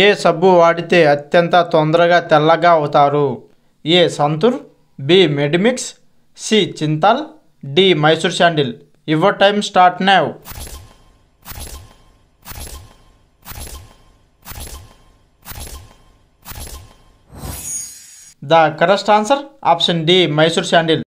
ఏ సబ్బు వాడితే అత్యంత తొందరగా తెల్లగా అవుతారు A Santoor B Medimix C Cinthol D Mysore sandal your time start now the correct answer option D Mysore sandal